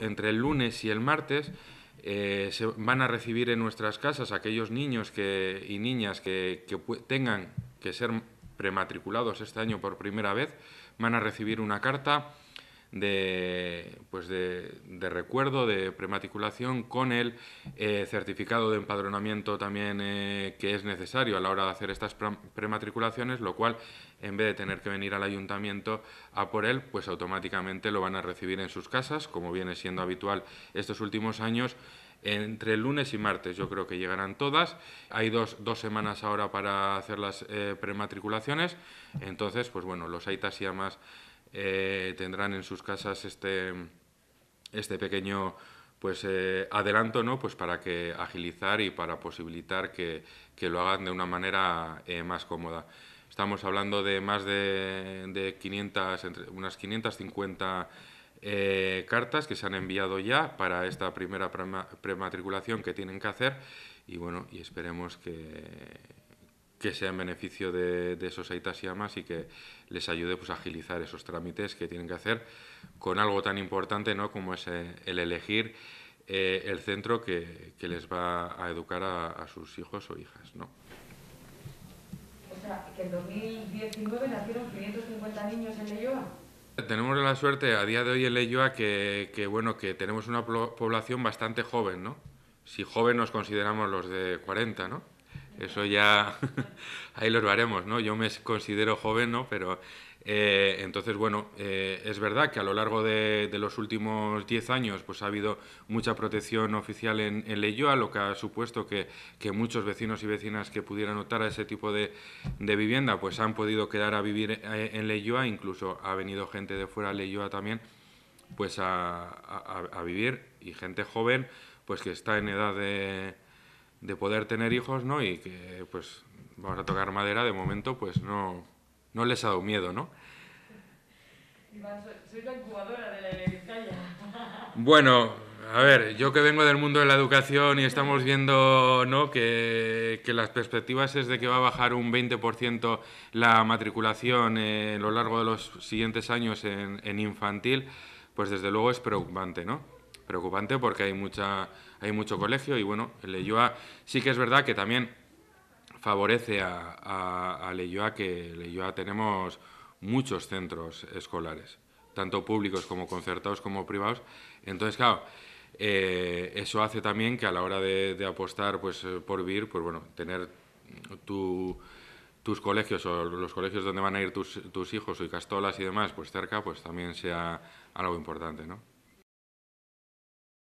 entre el lunes y el martes eh, se van a recibir en nuestras casas aquellos niños que, y niñas que, que tengan que ser prematriculados este año por primera vez, van a recibir una carta de, pues de, recuerdo, de prematriculación, con el eh, certificado de empadronamiento también eh, que es necesario a la hora de hacer estas prematriculaciones, lo cual en vez de tener que venir al ayuntamiento a por él, pues automáticamente lo van a recibir en sus casas, como viene siendo habitual estos últimos años entre lunes y martes yo creo que llegarán todas. Hay dos, semanas ahora para hacer las eh, prematriculaciones. Entonces, pues bueno, los aitas y amas eh, tendrán en sus casas este, este pequeño pues eh, adelanto no pues para que agilizar y para posibilitar que, lo hagan de una manera eh, más cómoda estamos hablando de más de, 500 unas 550 cartas que se han enviado ya para esta primera prematriculación que tienen que hacer y bueno y esperemos que que sea en beneficio de, esos Aitas y y que les ayude pues, a agilizar esos trámites que tienen que hacer con algo tan importante ¿no? como es eh, el elegir eh, el centro que, les va a educar a, sus hijos o hijas. ¿no? O sea, que en 2019 nacieron 550 niños en Tenemos la suerte a día de hoy en Leyoa que, que, bueno, que tenemos una población bastante joven, ¿no? Si joven nos consideramos los de 40, ¿no? Eso ya, ahí los veremos, ¿no? Yo me considero joven, ¿no? Pero eh, entonces, bueno, eh, es verdad que a lo largo de, los últimos 10 años pues ha habido mucha protección oficial en, en lo que ha supuesto que, muchos vecinos y vecinas que pudieran optar a ese tipo de, vivienda pues han podido quedar a vivir eh, en Leyoa, incluso ha venido gente de fuera de Leyoa también pues a, a vivir y gente joven pues que está en edad de de poder tener hijos, ¿no? Y que, pues, vamos a tocar madera, de momento, pues no, no les ha dado miedo, ¿no? soy la incubadora de la Vizcaya. Bueno, a ver, yo que vengo del mundo de la educación y estamos viendo ¿no? que, las perspectivas es de que va a bajar un 20% la matriculación a lo largo de los siguientes años en, en infantil, pues desde luego es preocupante, ¿no? preocupante porque hay, mucha, hay mucho colegio y bueno, el Leyoa sí que es verdad que también favorece a, a, que Leyoa tenemos muchos centros escolares, tanto públicos como concertados como privados. Entonces, claro, eh, eso hace también que a la hora de, apostar pues, eh, por vivir, pues bueno, tener tus colegios o los colegios donde van a ir tus, hijos o castolas y demás, pues cerca, pues también sea algo importante, ¿no?